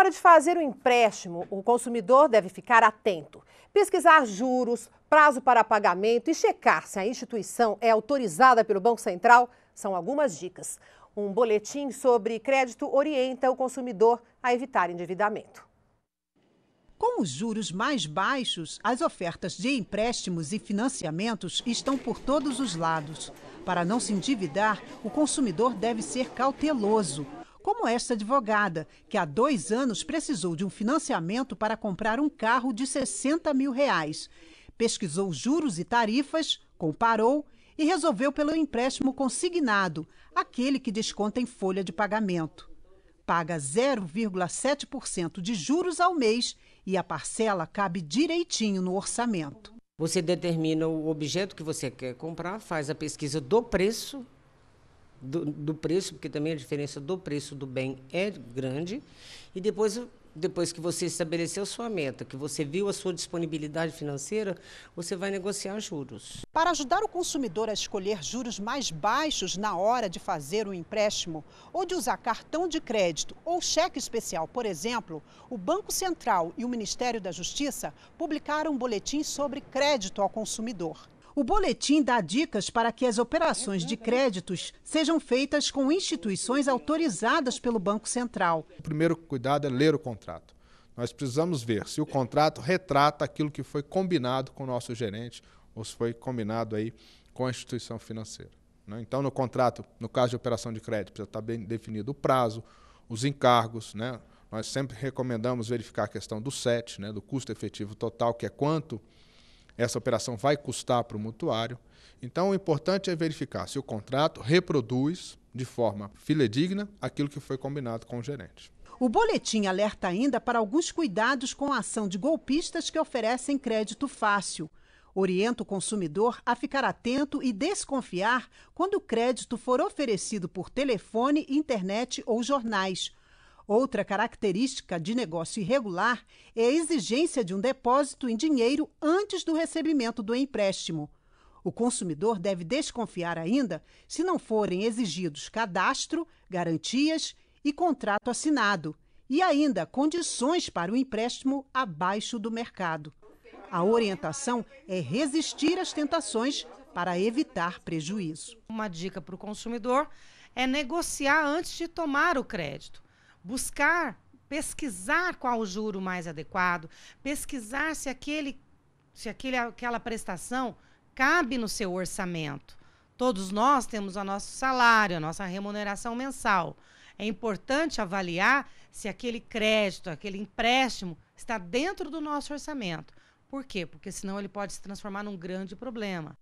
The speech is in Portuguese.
hora de fazer o um empréstimo, o consumidor deve ficar atento, pesquisar juros, prazo para pagamento e checar se a instituição é autorizada pelo Banco Central são algumas dicas. Um boletim sobre crédito orienta o consumidor a evitar endividamento. Com os juros mais baixos, as ofertas de empréstimos e financiamentos estão por todos os lados. Para não se endividar, o consumidor deve ser cauteloso como esta advogada, que há dois anos precisou de um financiamento para comprar um carro de 60 mil reais. Pesquisou juros e tarifas, comparou e resolveu pelo empréstimo consignado, aquele que desconta em folha de pagamento. Paga 0,7% de juros ao mês e a parcela cabe direitinho no orçamento. Você determina o objeto que você quer comprar, faz a pesquisa do preço do, do, preço, porque também a diferença do preço do bem é grande. E depois, depois que você estabeleceu sua meta, que você viu a sua disponibilidade financeira, você vai negociar juros. Para ajudar o consumidor a escolher juros mais baixos na hora de fazer um empréstimo ou de usar cartão de crédito ou cheque especial, por exemplo, o Banco Central e o Ministério da Justiça publicaram um boletim sobre crédito ao consumidor. O boletim dá dicas para que as operações de créditos sejam feitas com instituições autorizadas pelo Banco Central. O primeiro cuidado é ler o contrato. Nós precisamos ver se o contrato retrata aquilo que foi combinado com o nosso gerente ou se foi combinado aí com a instituição financeira. Né? Então, no contrato, no caso de operação de crédito, precisa estar bem definido o prazo, os encargos. Né? Nós sempre recomendamos verificar a questão do SET, né? do custo efetivo total, que é quanto essa operação vai custar para o mutuário. Então, o importante é verificar se o contrato reproduz de forma filedigna aquilo que foi combinado com o gerente. O boletim alerta ainda para alguns cuidados com a ação de golpistas que oferecem crédito fácil. Orienta o consumidor a ficar atento e desconfiar quando o crédito for oferecido por telefone, internet ou jornais Outra característica de negócio irregular é a exigência de um depósito em dinheiro antes do recebimento do empréstimo. O consumidor deve desconfiar ainda se não forem exigidos cadastro, garantias e contrato assinado, e ainda condições para o empréstimo abaixo do mercado. A orientação é resistir às tentações para evitar prejuízo. Uma dica para o consumidor é negociar antes de tomar o crédito buscar, pesquisar qual o juro mais adequado, pesquisar se aquele se aquele, aquela prestação cabe no seu orçamento. Todos nós temos o nosso salário, a nossa remuneração mensal. É importante avaliar se aquele crédito, aquele empréstimo está dentro do nosso orçamento. Por quê? Porque senão ele pode se transformar num grande problema.